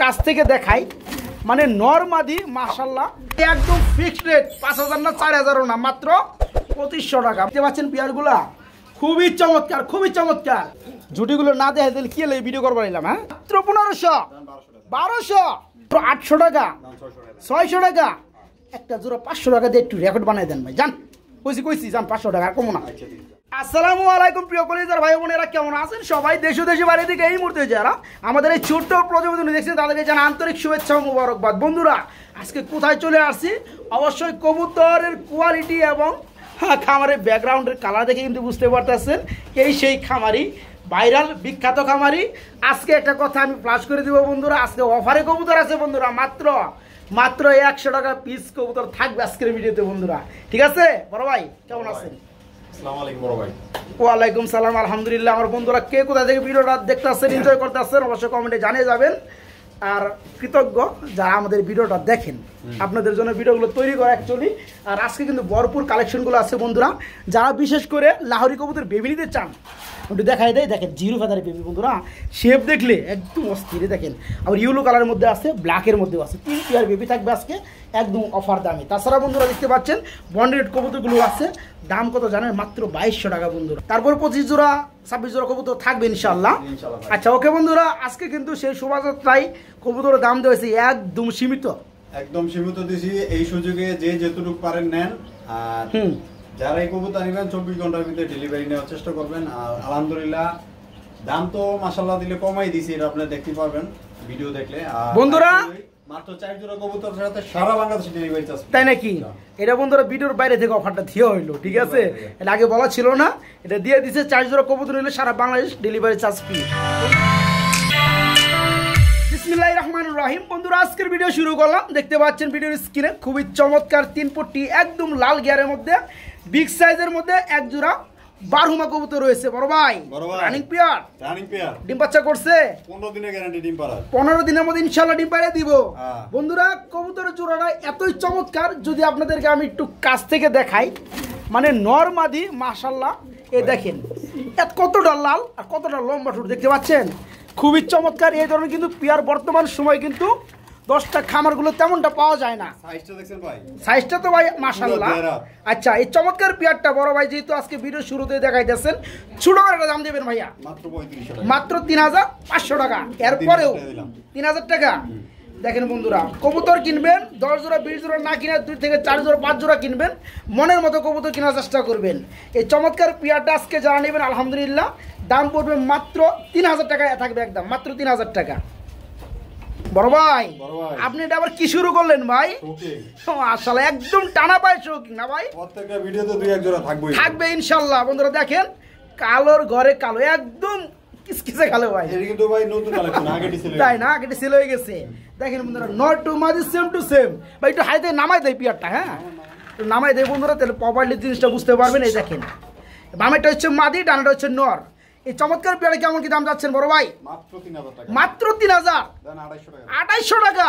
কাছ থেকে দেখাই মানে নর্মাদি মাসাল্লাহ একদম ফিক্সড রেট পাঁচ হাজার না চার হাজারও না মাত্র পঁচিশশো টাকা দেখতে পাচ্ছেন বিয়ারগুলা খুবই চমৎকার খুবই চমৎকার জুটিগুলো না দেখা দিলে কি এই ভিডিও করবার নিলাম হ্যাঁ মাত্র পনেরোশো বারোশো আটশো টাকা ছয়শো টাকা একটা জোড়া পাঁচশো টাকা দিয়ে একটু রেকর্ড বানাই দেন ভাই যান কইছি কইছি যান পাঁচশো টাকা আর কমো না আসসালামু আলাইকুম প্রিয় কলিজার ভাই বোনেরা কেমন আছেন সবাই দেশ দেশে বাড়ির থেকে এই মুহূর্তে যারা আমাদের এই ছোট্ট প্রতিবেদন দেখছেন তাদেরকে জানা আন্তরিক শুভেচ্ছা ও মুবারকবাদ বন্ধুরা আজকে কোথায় চলে আসছি অবশ্যই কবুতরের কোয়ালিটি এবং খামারের ব্যাকগ্রাউন্ডের কালার দেখে কিন্তু বুঝতে পারতেছেন এই সেই খামারি ভাইরাল বিখ্যাত খামারি আজকে একটা কথা আমি প্লাস করে দেবো বন্ধুরা আজকে অফারে কবুতর আছে বন্ধুরা মাত্র মাত্র একশো টাকা পিস কবুতর থাকবে আজকের ভিডিওতে বন্ধুরা ঠিক আছে বড় ভাই কেমন আছেন ওয়ালাইকুম সালাম আলহামদুলিল্লাহ আমার বন্ধুরা কে কোথা থেকে ভিডিওটা দেখতে আসছেন এনজয় করতে আসছেন অবশ্যই কমেন্টে জানিয়ে যাবেন আর কৃতজ্ঞ যারা আমাদের ভিডিওটা দেখেন আপনাদের জন্য ভিডিওগুলো তৈরি করে অ্যাকচুয়ালি আর আজকে কিন্তু ভরপুর কালেকশনগুলো আছে বন্ধুরা যারা বিশেষ করে লাহরি কবুতর বেবি নিতে চান একটু দেখাই দেয় দেখেন জিরু ফেদারের বেবি বন্ধুরা শেপ দেখলে একদম অস্থিরে দেখেন আবার ইউলো কালারের মধ্যে আছে ব্ল্যাকের মধ্যেও আছে তিন পেয়ার বেবি থাকবে আজকে একদম অফার দামি তাছাড়া বন্ধুরা দেখতে পাচ্ছেন বন্ডেড কবুতরগুলো আছে দাম কত জানেন মাত্র বাইশশো টাকা বন্ধুরা তারপর পঁচিশ জোড়া ছাব্বিশ জোড়া কবুতর থাকবে ইনশাল্লাহ আচ্ছা ওকে বন্ধুরা আজকে কিন্তু সেই শোভাযাত্রায় কবুতর দাম দিয়েছি একদম সীমিত একদম সীমিত দিছি এই সুযোগে যে যেটুকু পারেন নেন আর যারা এই কবুতর নেবেন চব্বিশ ঘন্টার ভিতরে ডেলিভারি নেওয়ার চেষ্টা করবেন আর আলহামদুলিল্লাহ দাম তো মাসাল্লাহ দিলে কমাই দিছি এটা আপনি দেখতে পারবেন ভিডিও দেখলে বন্ধুরা তাই নাকি এটা বন্ধুরা ভিডিওর বাইরে থেকে অফারটা হইলো ঠিক আছে এটা আগে বলা ছিল না এটা দিয়ে চার জোড়া সারা বাংলাদেশ ডেলিভারি চার্জ রহমান রাহিম বন্ধুরা আজকের ভিডিও শুরু করলাম দেখতে পাচ্ছেন ভিডিওর স্ক্রিনে খুবই চমৎকার তিন একদম লাল গিয়ারের মধ্যে বিগ সাইজের মধ্যে এক জোড়া বারহুমা কবুতর রয়েছে বড় ভাই রানিং পেয়ার রানিং পেয়ার ডিম বাচ্চা করছে 15 দিনে গ্যারান্টি ডিম পাড়া 15 দিনের মধ্যে ইনশাআল্লাহ ডিম পাড়া দিব হ্যাঁ। বন্ধুরা কবুতরের জোড়াটা এতই চমৎকার যদি আপনাদেরকে আমি একটু কাছ থেকে দেখাই মানে নরমাদি মাশাআল্লাহ এই দেখেন এত কতটা লাল আর কতটা লম্বা ঠোঁট দেখতে পাচ্ছেন খুবই চমৎকার এই ধরনের কিন্তু পেয়ার বর্তমান সময় কিন্তু দশটা খামারগুলো তেমনটা পাওয়া যায় না সাইজটা তো ভাই মাসাল্লাহ আচ্ছা এই চমৎকার পেয়ারটা বড় ভাই যেহেতু আজকে ভিডিও শুরুতে দেখাইতেছেন ছোট করে একটা দাম দেবেন ভাইয়া মাত্র তিন হাজার পাঁচশো টাকা এরপরেও তিন হাজার টাকা দেখেন বন্ধুরা কবুতর কিনবেন দশ জোড়া বিশ জোড়া না কিনে দুই থেকে চার জোড়া পাঁচ জোড়া কিনবেন মনের মতো কবুতর কেনার চেষ্টা করবেন এই চমৎকার পিয়ারটা আজকে যারা নেবেন আলহামদুলিল্লাহ দাম পড়বে মাত্র তিন হাজার টাকা থাকবে একদম মাত্র তিন হাজার টাকা বড় ভাই আপনি এটা আবার কি শুরু করলেন ভাই আসলে একদম টানা পায় শৌকিং না ভাই প্রত্যেকটা দুই থাকবে থাকবে ইনশাআল্লাহ বন্ধুরা দেখেন কালোর ঘরে কালো একদম কিসকিসে কালো ভাই নতুন তাই না হয়ে গেছে দেখেন বন্ধুরা টু সেম টু সেম ভাই নামাই দেয় হ্যাঁ নামাই দেয় বন্ধুরা তাহলে জিনিসটা বুঝতে এই দেখেন বামেরটা হচ্ছে মাদি ডানাটা হচ্ছে নর এই চমৎকার পেয়ারা কেমন কি দাম যাচ্ছেন বড় ভাই মাত্র তিন হাজার আঠাইশশো টাকা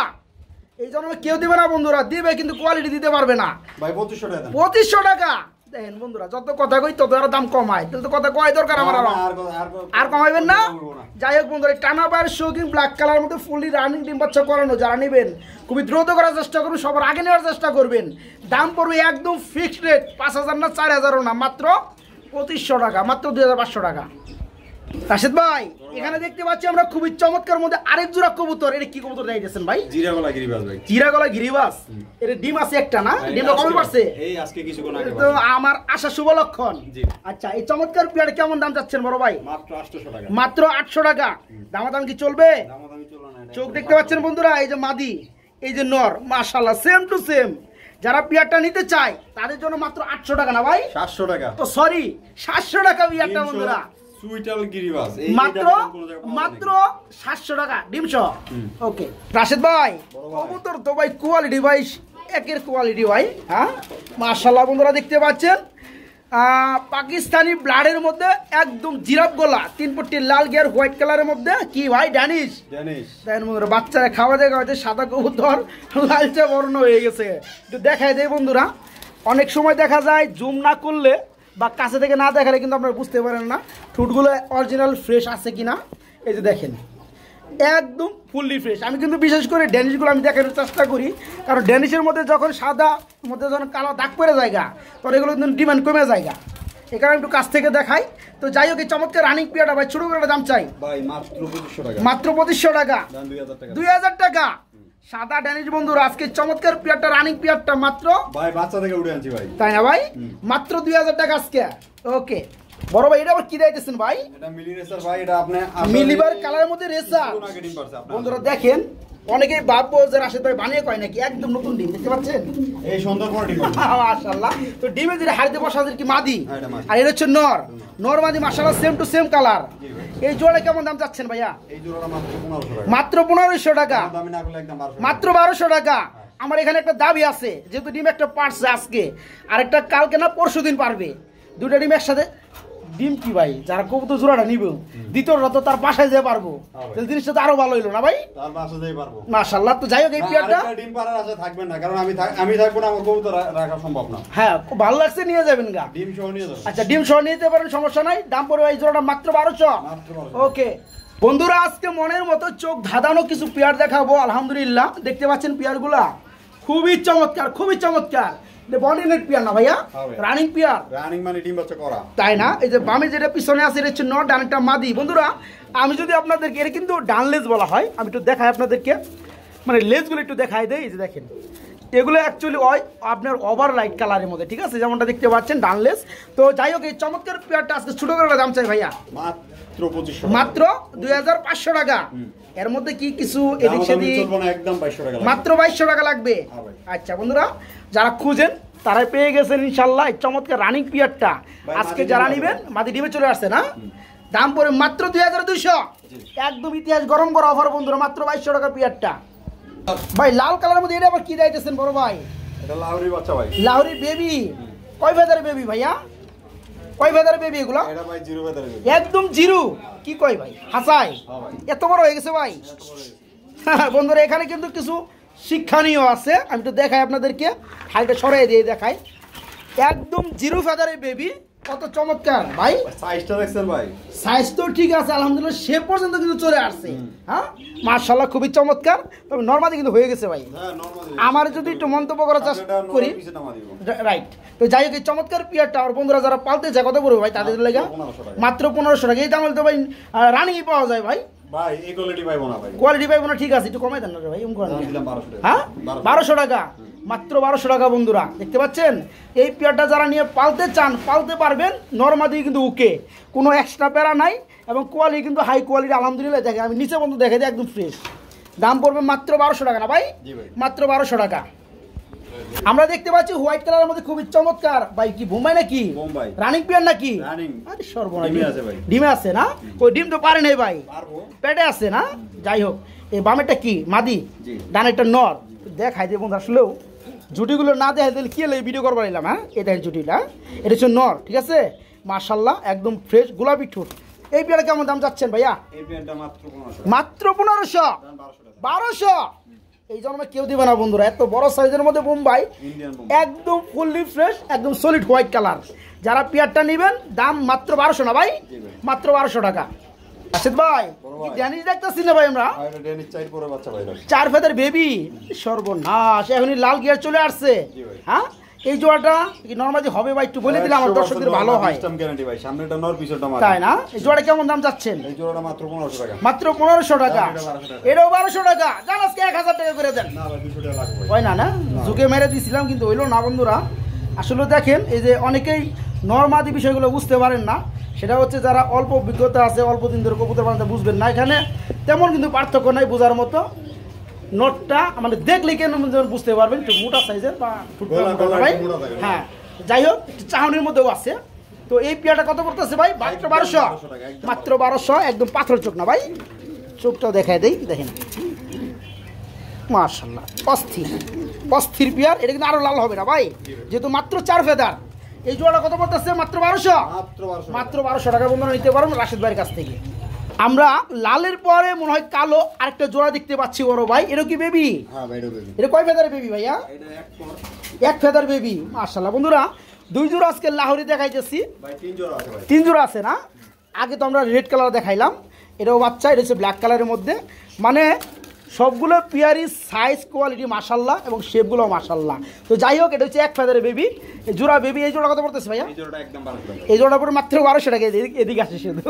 এই জন্য কেউ দেবে না বন্ধুরা দিবে কিন্তু কোয়ালিটি দিতে পারবে না ভাই পঁচিশশো টাকা পঁচিশশো টাকা দেখেন বন্ধুরা যত কথা কই তত আর দাম কমায় তাহলে তো কথা কয় দরকার আমার আর আর কমাইবেন না যাই হোক বন্ধুরা টানা বার শৌকিং ব্ল্যাক কালার মধ্যে ফুললি রানিং ডিম বাচ্চা করানো যারা নেবেন খুবই দ্রুত করার চেষ্টা করুন সবার আগে নেওয়ার চেষ্টা করবেন দাম পড়বে একদম ফিক্সড রেট পাঁচ হাজার না চার হাজারও না মাত্র পঁচিশশো টাকা মাত্র দুই হাজার পাঁচশো টাকা রাশেদ ভাই এখানে দেখতে পাচ্ছি আমরা খুবই চমৎকার মধ্যে আরেক জোড়া কবুতর এটা কি কবুতর দেখাইতেছেন ভাই গিরিবাস ভাই গিরিবাস এর ডিম আছে একটা না হ্যাঁ, ডিমটা কবে পারছে এই আজকে আগে তো আমার আশা শুভ লক্ষণ আচ্ছা এই চমৎকার প্লেয়ার কেমন দাম বড় ভাই মাত্র 800 টাকা মাত্র 800 টাকা দামাদাম কি চলবে চলবে না চোখ দেখতে পাচ্ছেন বন্ধুরা এই যে মাদি এই যে নর মাশাআল্লাহ সেম টু সেম যারা পিয়ারটা নিতে চায় তাদের জন্য মাত্র আটশো টাকা না ভাই সাতশো টাকা তো সরি সাতশো টাকা বিয়ারটা বন্ধুরা সুইটাল গিরিবাস মাত্র মাত্র 700 টাকা ডিমশো ওকে রাশেদ ভাই কবুতর তো ভাই কোয়ালিটি ভাইস একের কোয়ালিটি ভাই হ্যাঁ মাশাআল্লাহ বন্ধুরা দেখতে পাচ্ছেন পাকিস্তানি ব্লাডের মধ্যে একদম জিরাপ গোলা তিন পট্টি লাল গিয়ার হোয়াইট কালারের মধ্যে কি ভাই ড্যানিশ দেখেন বাচ্চারা খাওয়া দাওয়া খাওয়াতে সাদা কবুতর লালচে বর্ণ হয়ে গেছে একটু দেখাই দেয় বন্ধুরা অনেক সময় দেখা যায় জুম না করলে বা কাছে থেকে না দেখালে কিন্তু আপনারা বুঝতে পারেন না ঠুটগুলো অরিজিনাল ফ্রেশ আছে কি না এই যে দেখেন একদম ফুললি ফ্রেশ আমি কিন্তু বিশেষ করে ড্যানিশগুলো আমি দেখানোর চেষ্টা করি কারণ ড্যানিশের মধ্যে যখন সাদা মধ্যে যখন কালো দাগ পরে জায়গা তখন এগুলো কিন্তু ডিমান্ড কমে জায়গা এ কারণে একটু কাছ থেকে দেখাই তো যাই হোক এই চমৎকার রানিং পিয়াটা ভাই ছোট করে দাম চাই মাত্র পঁচিশশো টাকা মাত্র পঁচিশশো টাকা দুই হাজার টাকা সাদা ড্যানিশ বন্ধুর আজকে চমৎকার প্লেয়ারটা রানিং প্লেয়ারটা মাত্র ভাই বাচ্চা থেকে উঠে আনছি ভাই তাই না ভাই মাত্র দুই হাজার টাকা আজকে ওকে বড় ভাই এটা আবার কি দিতেছেন ভাই এটা মিলি রেসার ভাই এটা আপনি মিলিবার কালারের মধ্যে রেসার বন্ধুরা দেখেন অনেকেই ভাববো যে রাশেদ ভাই বানিয়ে কয় নাকি একদম নতুন ডিম দেখতে পাচ্ছেন এই সুন্দর বড় ডিম মাশাআল্লাহ তো ডিমে যেটা হাড়িতে বসা কি হ্যাঁ, মাদি আর এটা হচ্ছে নর নর মাদি মাশাআল্লাহ সেম টু সেম কালার এই জোড়া কেমন দাম চাচ্ছেন ভাইয়া এই জোড়া মাত্র 1500 টাকা মাত্র 1200 টাকা আমার এখানে একটা দাবি আছে যেহেতু ডিম একটা পারছে আজকে আর একটা কালকে না পরশু দিন পারবে দুটো ডিম একসাথে ডিম কি ভাই যারা কবুতর জোড়াটা নিব দ্বিতীয় তো তার বাসায় যেয়ে পারবো হ্যাঁ তাহলে জিনিসটা তো আরো ভালো হইলো না ভাই তার বাসায় যেয়ে পারবো মাশাআল্লাহ তো যাই হোক এই পিয়ারটা ডিম পারার আছে থাকবেন না কারণ আমি আমি থাকবো না আমার কবুতর রাখা সম্ভব না হ্যাঁ খুব ভালো লাগছে নিয়ে যাবেন গা ডিম সহ নিয়ে যাবেন আচ্ছা ডিম সহ নিতে পারেন সমস্যা নাই দাম পড়বে এই জোড়াটা মাত্র 1200 মাত্র 1200 ওকে বন্ধুরা আজকে মনের মতো চোখ ধাঁধানো কিছু পিয়ার দেখাবো আলহামদুলিল্লাহ দেখতে পাচ্ছেন পিয়ারগুলা খুবই চমৎকার খুবই চমৎকার বডিনেট পিয়ার না ভাইয়া রানিং পিয়ার মানে তাই না এই যে যেটা পিছনে এটা মাদি বন্ধুরা আমি যদি আপনাদেরকে এটা কিন্তু ডানলেস বলা হয় আমি একটু দেখাই আপনাদেরকে মানে লেজগুলো একটু দেখাই দেয় এই যে দেখেন এগুলো অ্যাকচুয়ালি হয় আপনার ওভার লাইট কালারের মধ্যে ঠিক আছে যেমনটা দেখতে পাচ্ছেন ডানলেস তো যাই হোক এই চমৎকার পেয়ারটা আজকে ছোট করে দাম চাই ভাইয়া মাত্র দুই হাজার পাঁচশো টাকা এর মধ্যে কি কিছু এদিক সেদিক মাত্র বাইশশো টাকা লাগবে হ্যাঁ আচ্ছা বন্ধুরা যারা খুঁজেন তারা পেয়ে গেছেন ইনশাল্লাহ চমৎকার রানিং পিয়ারটা আজকে যারা নিবেন মাদি ডিমে চলে আসছে না দাম পড়ে মাত্র দুই হাজার দুইশো একদম ইতিহাস গরম করা অফার বন্ধুরা মাত্র বাইশশো টাকা পিয়ারটা ভাই লাল কালারের মধ্যে এটা আবার কি দাইতেছেন বড় ভাই এটা লাহরি বাচ্চা ভাই লাউরি বেবি কয় ভেদার বেবি ভাইয়া কয় ভেদার বেবি এগুলো এটা ভাই জিরো ভেদার বেবি একদম জিরো কি কয় ভাই হাসাই হ্যাঁ এত বড় হয়ে গেছে ভাই বন্ধুরা এখানে কিন্তু কিছু শিক্ষণীয় আছে আমি তো দেখাই আপনাদেরকে হাইটা সরাই দিয়ে দেখাই একদম জিরো ফেদারের বেবি কত চমৎকার ভাই সাইজটা দেখছেন ভাই সাইজ তো ঠিক আছে আলহামদুলিল্লাহ সে পর্যন্ত কিন্তু চলে আসছে হ্যাঁ মার্শাল্লাহ খুবই চমৎকার তবে নর্মালি কিন্তু হয়ে গেছে ভাই হ্যাঁ, আমার যদি একটু মন্তব্য করার চেষ্টা করি রাইট তো যাই হোক এই চমৎকার পিয়ারটা টাওয়ার বন্ধুরা যারা পালতে যায় কত করবে ভাই তাদের লেগে মাত্র পনেরোশো টাকা এই দাম তো ভাই রানিংই পাওয়া যায় ভাই ভাই কোয়ালিটি ভাই কোয়ালিটি ঠিক আছে একটু কমাই দেন না ভাই হ্যাঁ বারোশো টাকা মাত্র বারোশো টাকা বন্ধুরা দেখতে পাচ্ছেন এই পেয়ারটা যারা নিয়ে পালতে চান পালতে পারবেন নর্মাদি কিন্তু উকে কোনো এক্সট্রা প্যারা নাই এবং কোয়ালিটি কিন্তু হাই কোয়ালিটি আলহামদুলিল্লাহ দেখে আমি নিচে বন্ধু দেখে দিই একদম ফ্রেশ দাম পড়বে মাত্র বারোশো টাকা না ভাই মাত্র বারোশো টাকা আমরা দেখতে পাচ্ছি হোয়াইট কালার মধ্যে খুবই চমৎকার ভাই কি বোম্বাই নাকি বোম্বাই রানিং পিয়ার নাকি রানিং আরে সর্বনাশ ডিমে আছে ভাই ডিমে আছে না ওই ডিম তো পারে নাই ভাই পেটে আছে না যাই হোক এই বামেরটা কি মাদি ডানেরটা নর দেখাই বন্ধু আসলো জুটিগুলো না দেখাই দিলে কি হলো এই ভিডিও করবার এলাম হ্যাঁ এটা জুটিটা এটা হচ্ছে নর ঠিক আছে মার্শাল্লাহ একদম ফ্রেশ গোলাপি ঠোঁট এই পিয়ারে কেমন দাম যাচ্ছেন ভাইয়া মাত্র পনেরোশো বারোশো এই জন্মে কেউ দিবে না বন্ধুরা এত বড় সাইজের মধ্যে বোম্বাই একদম ফুললি ফ্রেশ একদম সলিড হোয়াইট কালার যারা পেয়ারটা নেবেন দাম মাত্র বারোশো না ভাই মাত্র বারোশো টাকা ভাই আমরা চার ফেদের বেবি সর্বনাশ এখন লাল গিয়ার চলে আসছে হ্যাঁ এই জোড়াটা কি নর্মাল হবে ভাই একটু বলে দিলে আমার দর্শকদের ভালো হয় সিস্টেম গ্যারান্টি ভাই সামনেটা নর পিছনটা মার তাই না এই জোড়া কেমন দাম যাচ্ছেন এই জোড়াটা মাত্র 1500 টাকা মাত্র 1500 টাকা এটাও 1200 টাকা জান আজকে 1000 টাকা করে দেন না ভাই 200 টাকা লাগবে হয় না না ঝুঁকে মেরে দিছিলাম কিন্তু হইলো না বন্ধুরা আসলে দেখেন এই যে অনেকেই নর্মাদি বিষয়গুলো বুঝতে পারেন না সেটা হচ্ছে যারা অল্প অভিজ্ঞতা আছে অল্প দিন ধরে কবুতর বানাতে বুঝবেন না এখানে তেমন কিন্তু পার্থক্য নাই বোঝার মতো নটটা মানে দেখলে কেন বুঝতে পারবেন একটু মোটা সাইজের বা ভাই হ্যাঁ যাই হোক চাহনির মধ্যেও আছে তো এই পেয়ারটা কত পড়তেছে ভাই মাত্র বারোশো মাত্র বারোশো একদম পাথর চোখ না ভাই চোখটাও দেখায় দেই দেখেন মার্শাল্লাহ অস্থির অস্থির পেয়ার এটা কিন্তু আরও লাল হবে না ভাই যেহেতু মাত্র চার ফেদার এই জোড়াটা কত পড়তেছে মাত্র বারোশো মাত্র বারোশো টাকা বন্ধুরা নিতে পারবেন রাশেদ ভাইয়ের কাছ থেকে আমরা লালের পরে মনে হয় কালো আরেকটা জোড়া দেখতে পাচ্ছি বড় ভাই এর কি বেবি হ্যাঁ এটা কয় ফেদার বেবি ভাইয়া এক ফেদার বেবি মার্শাল্লাহ বন্ধুরা দুই জোড়া আজকে লাহোরি দেখাইতেছি তিন জোড়া আছে না আগে তো আমরা রেড কালার দেখাইলাম এটাও বাচ্চা এটা হচ্ছে ব্ল্যাক কালারের মধ্যে মানে সবগুলো পেয়ারই সাইজ কোয়ালিটি মাসাল্লাহ এবং শেপগুলো মাসাল্লাহ তো যাই হোক এটা হচ্ছে এক ফেদারের বেবি জোড়া বেবি এই জোড়া কথা বলতেছে ভাইয়া এই জোড়া পরে মাত্র বারোশো টাকা এদিকে আসে শুধু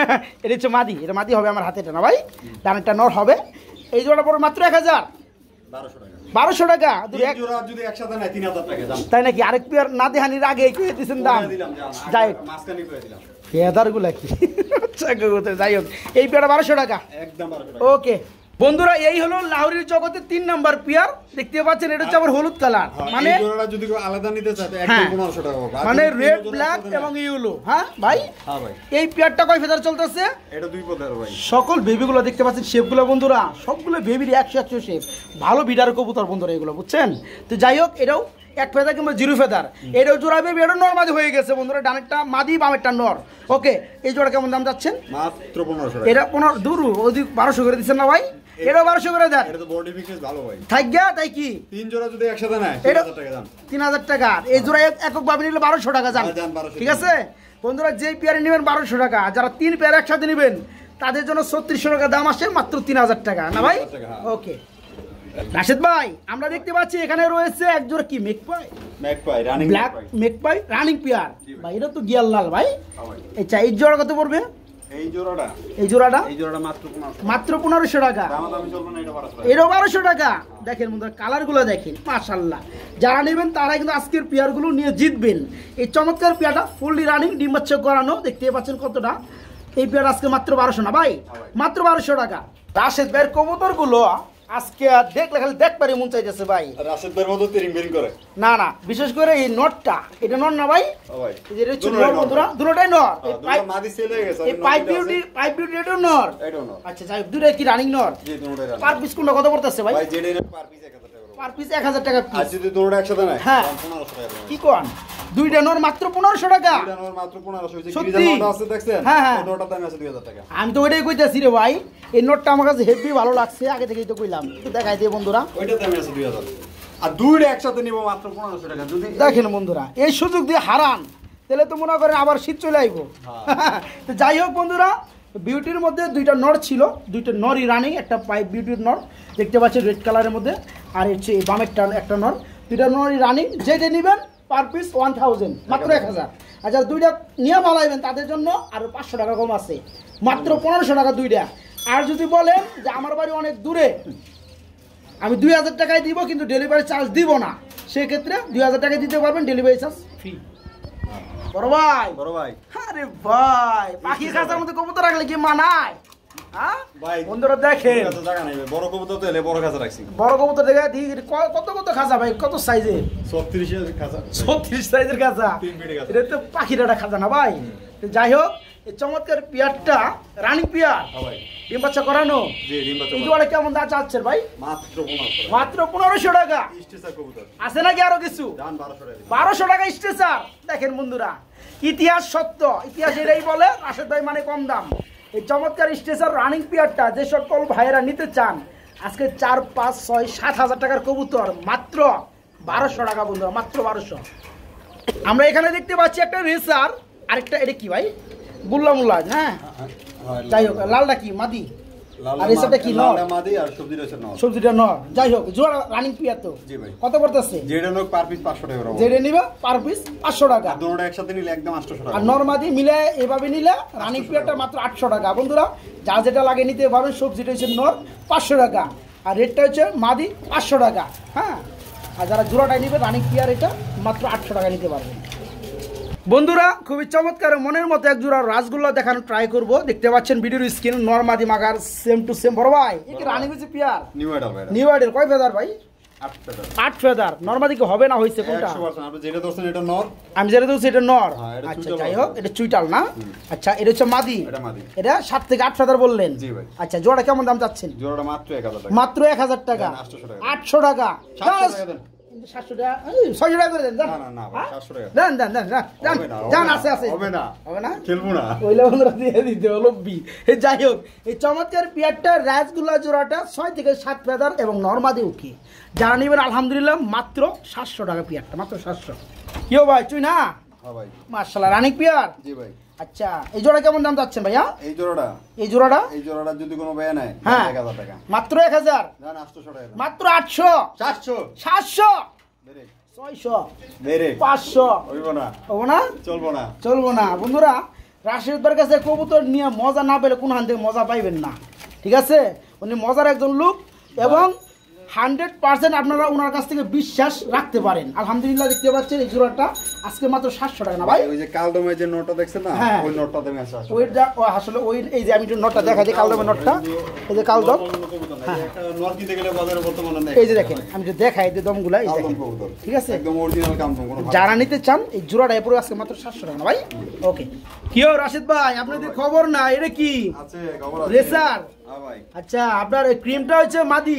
এটা হচ্ছে মাদি এটা মাদি হবে আমার হাতে এটা না ভাই ডানেরটা নর হবে এই জোড়া পরে মাত্র এক হাজার বারোশো টাকা তাই নাকি আরেক পেয়ার না দেহানির আগে কয়ে দাম যাই হোক পেয়াদারগুলা কি আচ্ছা, যাই হোক এই পেয়ারটা বারোশো টাকা একদম ওকে বন্ধুরা এই হলো লাহরির জগতে তিন নাম্বার পিয়ার দেখতে পাচ্ছেন এটা হচ্ছে আমার হলুদ কালার হ্যাঁ, মানে-, হ্যাঁ। মানে যদি আলাদা নিতে চাই মানে রেড ব্ল্যাক এবং ইউলো হ্যাঁ ভাই হ্যাঁ, ভাই এই পিয়ারটা কয় ফেদার চলতেছে এটা দুই ফেদার ভাই সকল বেবিগুলো দেখতে পাচ্ছেন শেপগুলো বন্ধুরা সবগুলো বেবির একশো একশো শেপ ভালো বিডার কবুতর বন্ধুরা এগুলো বুঝছেন তো যাই হোক এটাও এক ফেদার কিংবা জিরো ফেদার এটাও জোড়া বেবি এটাও নর মাদি হয়ে গেছে বন্ধুরা ডানেরটা মাদি বামেরটা নর ওকে এই জোড়া কেমন দাম যাচ্ছেন মাত্র পনেরোশো এটা পনেরো দূর অধিক বারোশো করে দিচ্ছেন না ভাই এটা 1200 করে দেন এটা তো বডি ভালো ভাই থাকগা তাই কি তিন জোড়া যদি একসাথে নেয় 3000 টাকা দাম 3000 টাকা এই জোড়া নিলে 1200 টাকা জান হ্যাঁ, ঠিক আছে বন্ধুরা যেই পেয়ারে নেবেন 1200 টাকা যারা তিন পেয়ার একসাথে নেবেন তাদের জন্য 3600 টাকা দাম আসে মাত্র 3000 টাকা না ভাই ওকে হ্যাঁ। রাশেদ ভাই আমরা দেখতে পাচ্ছি এখানে রয়েছে একজোড়া কি magpie magpie running black running pair ভাই এটা তো গিয়ার লাল ভাই হ্যাঁ এই চাই জোড়া কত পড়বে যারা নেবেন তারা কিন্তু আজকের পেয়ার গুলো নিয়ে জিতবেন এই চমৎকার পেয়ারটা ফুললি রানিং ডিম্বাচ্ছ করানো দেখতে পাচ্ছেন কতটা এই পেয়ার আজকে মাত্র বারোশো না ভাই হ্যাঁ, মাত্র বারোশো টাকা রাশেদ ভাইয়ের কবুতরগুলো আজকে দেখলে খালি দেখবারই মন চাইতেছে ভাই রাশেদ ভাইয়ের মতো তিরিং বিরিং করে না না বিশেষ করে এই নটটা এটা নট না ভাই যে রে চুল নট বন্ধুরা দুটোটাই নট হ্যাঁ, মাদি সেল হয়ে গেছে এই পাইপ বিউটি পাইপ বিউটি এটা নট এটা নট আচ্ছা যাই দুটোই কি রানিং নট জি দুটোই রানিং পার পিস কোনটা কত পড়তেছে ভাই ভাই জেডের পার পিস 1000 টাকা পার পিস 1000 টাকা আর যদি দুটোটা একসাথে নাই হ্যাঁ 1500 টাকা কি কোন দুইটা নর মাত্র পনেরোশো হ্যাঁ, হ্যাঁ। টাকা আমি তো ওইটাই কইতাছি রে ভাই এই নরটা আমার কাছে হেভি ভালো লাগছে আগে থেকেই তো কইলাম দেখাই দিয়ে বন্ধুরা আর দুইটা একসাথে দেখেন বন্ধুরা এই সুযোগ দিয়ে হারান তাহলে তো মনে করেন আবার শীত চলে আইব হ্যাঁ। তো যাই হোক বন্ধুরা বিউটির মধ্যে দুইটা নর ছিল দুইটা নরই রানিং একটা পাইপ বিউটির নর দেখতে পাচ্ছি রেড কালারের মধ্যে আর হচ্ছে বামেরটা একটা নর দুইটা নরই রানিং যেটা নেবেন পার পিস ওয়ান থাউজেন্ড মাত্র এক হাজার আর যারা আচ্ছা, দুইটা নিয়ে মালাইবেন তাদের জন্য আর পাঁচশো টাকা কম আছে মাত্র পনেরোশো টাকা দুইটা আর যদি বলেন যে আমার বাড়ি অনেক দূরে আমি দুই হাজার টাকায় দিব কিন্তু ডেলিভারি চার্জ দিব না সেক্ষেত্রে দুই হাজার টাকায় দিতে পারবেন ডেলিভারি চার্জ ফ্রি বড় ভাই বড় ভাই আরে ভাই পাখি খাসার মধ্যে কবুতর রাখলে কি মানায় হ্যাঁ? কত খাঁচা হ্যাঁ করানো কেমন ভাই মাত্র পনেরোশো টাকা আছে নাকি আরো কিছু বারোশো টাকা স্টেচার দেখেন বন্ধুরা ইতিহাস সত্য ইতিহাস এটাই বলে আসে তাই মানে কম দাম এই চমৎকার স্টেশন রানিং পিয়ারটা যে সকল ভাইয়েরা নিতে চান আজকে চার পাঁচ ছয় সাত হাজার টাকার কবুতর মাত্র বারোশো টাকা বন্ধু মাত্র বারোশো আমরা এখানে দেখতে পাচ্ছি একটা রেসার আরেকটা এটা কি ভাই গুল্লা মুল্লা হ্যাঁ? হ্যাঁ, হ্যাঁ, হ্যাঁ যাই হোক লালটা কি মাদি এভাবে নিলে রানিং মাত্র টাকা বন্ধুরা যা যেটা লাগে নিতে পারবেন সবজিটা হচ্ছে নর পাঁচশো টাকা আর রেটটা হচ্ছে মাদি পাঁচশো টাকা হ্যাঁ আর যারা জোড়াটাই নিবে রানিং পিয়ার এটা মাত্র আটশো টাকা নিতে পারবেন বন্ধুরা খুবই চমৎকার মনের মতো এক জোড়া রাসগুল্লা দেখানো ট্রাই করবো দেখতে পাচ্ছেন ভিডিওর স্ক্রিন নর্মাদি মাগার সেম টু সেম বড় ভাই কি রানি বুঝি pair new idol new idol কয় ফেদার ভাই আট ফেদার নর্মাদি কি হবে না হইছে কোনটা আমি যেটা দোষ এটা নর হ্যাঁ, আচ্ছা যাই হোক এটা চুইটাল না আচ্ছা এটা হচ্ছে মাদি এটা সাত থেকে আট ফেদার বললেন আচ্ছা জোড়া কেমন দাম চাচ্ছেন জোড়াটা মাত্র এক টাকা মাত্র এক হাজার টাকা আটশো টাকা যাই হোক এই চমৎকার থেকে ফেদার এবং উকি আলহামদুলিল্লাহ মাত্র সাতশো টাকা পিয়ারটা মাত্র 700 কিও ভাই তুই না মার্শাল হ্যাঁ ভাই রানিক পিয়ার জি ভাই আচ্ছা এই জোড়া কেমন দাম যাচ্ছেন ভাইয়া এই জোড়াটা এই জোড়াটা এই জোড়াটা যদি কোনো ভাইয়া নেয় হ্যাঁ এক হাজার টাকা মাত্র এক হাজার মাত্র আটশো সাতশো সাতশো পাঁচশো না চলবো না বন্ধুরা রাশিদার কাছে কবুতর নিয়ে মজা না পেলে কোন হান মজা পাইবেন না ঠিক আছে উনি মজার একজন লোক হ্যাঁ। এবং হান্ড্রেড পার্সেন্ট আপনারা ওনার কাছ থেকে বিশ্বাস রাখতে পারেন আলহামদুলিল্লাহ দেখতে পাচ্ছেন এই জোড়াটা আজকে মাত্র সাতশো টাকা না ভাই ওই যে কালদমের যে নোটটা দেখছেন না হ্যাঁ। ওই নোটটা ওইটা ও আসলে ওই এই যে আমি যে নোটটা দেখা যে কালদমের নোটটা এই যে কালদম হ্যাঁ। এই যে দেখেন আমি যে দেখাই যে দমগুলা এই দেখেন ঠিক আছে একদম অরিজিনাল কালদম যারা নিতে চান এই জোড়াটা পুরো আজকে মাত্র সাতশো টাকা না ভাই ওকে কি ও রাশিদ ভাই আপনাদের খবর না এটা কি আছে আছে খবর রেসার হ্যাঁ আচ্ছা আপনার এই ক্রিমটা হচ্ছে মাদি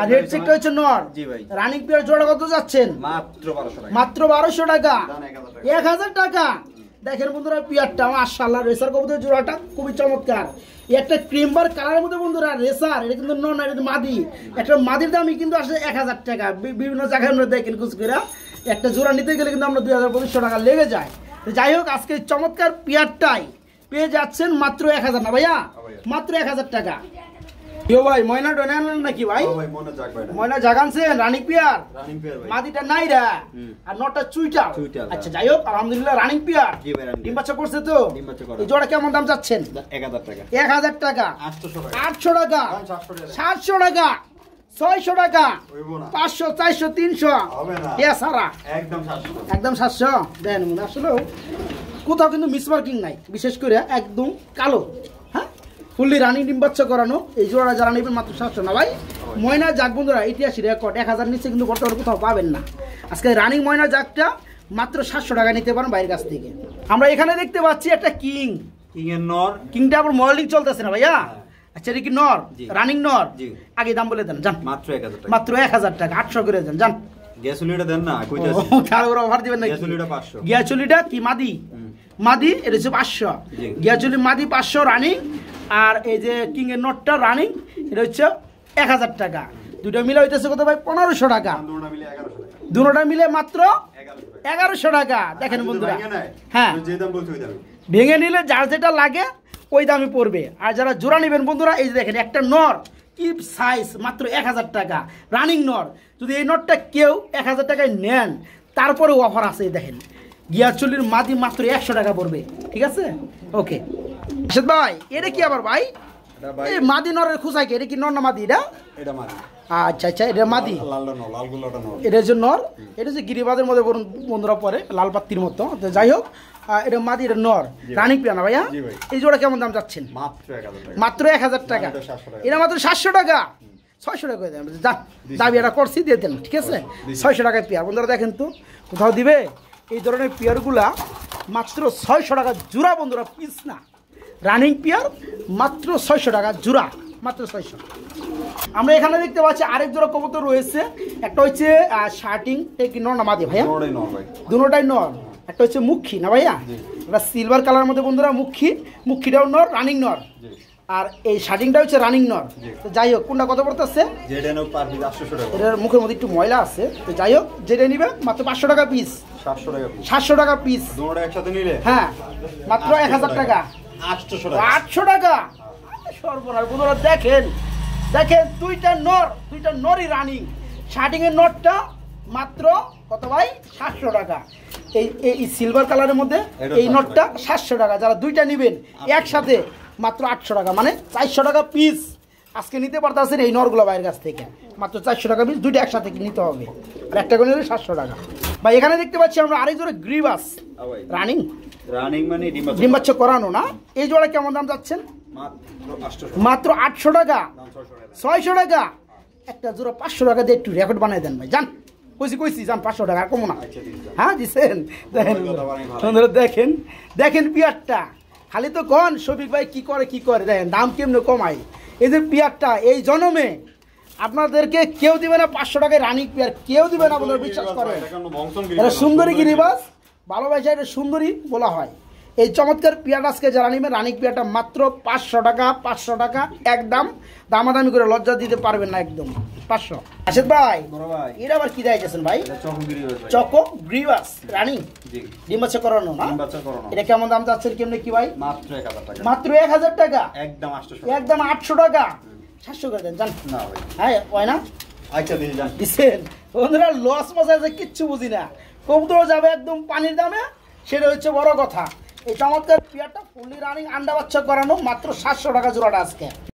আর হেডসেটটা হচ্ছে নর জি ভাই রানিং পেয়ার জোড়া কত যাচ্ছেন মাত্র 1200 টাকা মাত্র 1200 টাকা টাকা এক হাজার টাকা দেখেন বন্ধুরা পিয়ারটা মাশাল্লাহ রেসার কবুতর জোড়াটা খুবই চমৎকার একটা ক্রিমবার কালারের মধ্যে বন্ধুরা রেসার এটা কিন্তু নন মাদি একটা মাদির দামই কিন্তু আসলে এক হাজার টাকা বিভিন্ন জায়গায় আমরা দেখেন কুচকিরা একটা জোড়া নিতে গেলে কিন্তু আমরা দুই হাজার পঁচিশশো টাকা লেগে যায় যাই হোক আজকে চমৎকার পিয়ারটাই পেয়ে যাচ্ছেন মাত্র এক হাজার না ভাইয়া হ্যাঁ মাত্র এক হাজার টাকা ইয়ো ভাই ময়না ডনে আনলেন নাকি ভাই ময়না জাগানছেন রানিং পিয়ার মাদিটা নাই রা আর নটা চুইটা হ্যাঁ। আচ্ছা যাই হোক আলহামদুলিল্লাহ রানিং পিয়ার ডিম বাচ্চা করছে তো এই জোড়া কেমন দাম চাচ্ছেন এক হাজার টাকা এক হাজার টাকা আটশো হ্যাঁ, টাকা সাতশো টাকা ছয়শো টাকা পাঁচশো চারশো তিনশো সারা একদম সাতশো দেন আসলে কোথাও কিন্তু মিস মিসমার্কিং নাই বিশেষ করে একদম কালো ফুললি রানিং ডিম বাচ্চা করানো এই জোড়া যারা নেবেন মাত্র সাতশো না ভাই ময়না জাগ বন্ধুরা ইতিহাসী রেকর্ড এক হাজার নিচ্ছে কিন্তু বর্তমানে কোথাও পাবেন না আজকে রানি ময়না জাগটা মাত্র সাতশো টাকা নিতে পারেন বাইরের কাছ থেকে আমরা এখানে দেখতে পাচ্ছি একটা কিং নর কিংটা আবার মডেলিং চলতেছে না ভাইয়া হ্যাঁ। আচ্ছা এটা কি নর রানিং নর আগে দাম বলে দেন জান মাত্র এক হাজার মাত্র এক হাজার টাকা আটশো করে দেন জান গ্যাসুলিটা দেন না অফার দিবেন না গ্যাসুলিটা পাঁচশো গ্যাসুলিটা কি মাদি মাদি এটা হচ্ছে পাঁচশো গ্যাসুলি মাদি পাঁচশো রানিং আর এই যে কিংয়ের নটটা রানিং এটা হচ্ছে এক হাজার টাকা দুটো মিলে হইতেছে কত ভাই পনেরোশো টাকা দুটা মিলে মাত্র এগারোশো টাকা দেখেন বন্ধুরা হ্যাঁ ভেঙে নিলে যার যেটা লাগে ওই দামে পড়বে আর যারা জোড়া নেবেন বন্ধুরা এই যে দেখেন একটা নর কি সাইজ মাত্র এক হাজার টাকা রানিং নর যদি এই নটটা কেউ এক হাজার টাকায় নেন তারপরে অফার আছে দেখেন গিয়ার চুল্লির মাদি মাত্র একশো টাকা পড়বে ঠিক আছে ওকে রাশেদ ভাই এটা কি আবার ভাই এই মাদি নরের খুঁচাই এটা কি নর না মাদি এটা আচ্ছা আচ্ছা এটা মাদি এটা যে নর এটা যে গিরিবাদের মধ্যে বন্ধুরা পরে লাল পাত্তির মতো তো যাই হোক এটা মাদি এটা নর রানিং প্লানা ভাইয়া এই জোড়া কেমন দাম যাচ্ছেন মাত্র এক হাজার টাকা এটা মাত্র সাতশো টাকা ছয়শো টাকা দেন দাবি এটা করছি দিয়ে দেন ঠিক আছে ছয়শো টাকায় পেয়ার বন্ধুরা দেখেন তো কোথাও দিবে এই ধরনের পেয়ারগুলা মাত্র ছয়শো টাকা জুড়া বন্ধুরা পিস না রানিং পেয়ার মাত্র ছয়শো টাকা জুড়া মাত্র ছয়শো আমরা এখানে দেখতে পাচ্ছি আরেক জোড়া কবুতর রয়েছে একটা হচ্ছে শার্টিং কি নর না মাদি ভাইয়া দুটাই নর একটা হচ্ছে মুখী না ভাইয়া এটা সিলভার কালার মধ্যে বন্ধুরা মুখী মুখীটাও নর রানিং নর আর এই শার্টিংটা হচ্ছে রানিং নর তো যাই হোক কোনটা কত পড়তেছে এটার মুখের মধ্যে একটু ময়লা আছে তো যাই হোক যেটা নিবে মাত্র পাঁচশো টাকা পিস সাতশো টাকা পিস একসাথে নিলে হ্যাঁ মাত্র এক হাজার টাকা আটশো টাকা সর্বনাশ বন্ধুরা দেখেন দেখেন দুইটা নর দুইটা নরই রানিং শার্টিংয়ের নটটা মাত্র কত ভাই সাতশো টাকা এই এই সিলভার কালারের মধ্যে এই নটটা সাতশো টাকা যারা দুইটা নেবেন একসাথে মাত্র আটশো টাকা মানে চারশো টাকা পিস আজকে নিতে পারতেছেন এই নরগুলো বাইরের কাছ থেকে মাত্র চারশো টাকা পিস দুইটা একসাথে নিতে হবে আর একটা করে নিলে সাতশো টাকা বা এখানে দেখতে পাচ্ছি আমরা আরেক জোরে গ্রিবাস রানিং রানিং মানে ডিম বাচ্চা করানো না এই জোড়া কেমন দাম যাচ্ছেন মাত্র আটশো টাকা ছয়শো টাকা একটা জোড়া পাঁচশো টাকা দিয়ে একটু রেকর্ড বানিয়ে দেন ভাই যান কইছি কইছি যান পাঁচশো টাকা আর কমো না আচ্ছা, হ্যাঁ দিচ্ছেন দেখেন দেখেন পিয়ারটা খালি তো কন শফিক ভাই কি করে কি করে দেখেন দাম কেমনে কমাই এই যে পেয়ারটা এই জনমে আপনাদেরকে কেউ দিবে না পাঁচশো টাকায় রানিং পিয়ার কেউ দিবে না বলে বিশ্বাস করেন এটা সুন্দরী গিরিবাস ভালোবাসা এটা সুন্দরী বলা হয় এই চমৎকার পেয়াটা আজকে যারা নেবেন রানিং পেয়াটা মাত্র পাঁচশো টাকা পাঁচশো টাকা একদম দামাদামি করে লজ্জা দিতে পারবেন না একদম পাঁচশো আশিদ ভাই এর আবার কি দেয় গেছেন ভাই চকো গ্রিভাস রানি করানো এটা কেমন দাম কি ভাই মাত্র এক হাজার মাত্র এক হাজার টাকা একদম একদম আটশো টাকা হ্যাঁ আচ্ছা, কিচ্ছু বুঝি না কমতেও যাবে একদম পানির দামে সেটা হচ্ছে বড় কথা এই চমৎকার পেয়ারটা ফুললি রানিং আন্ডা বাচ্চা করানো মাত্র সাতশো টাকা জোড়াটা আজকে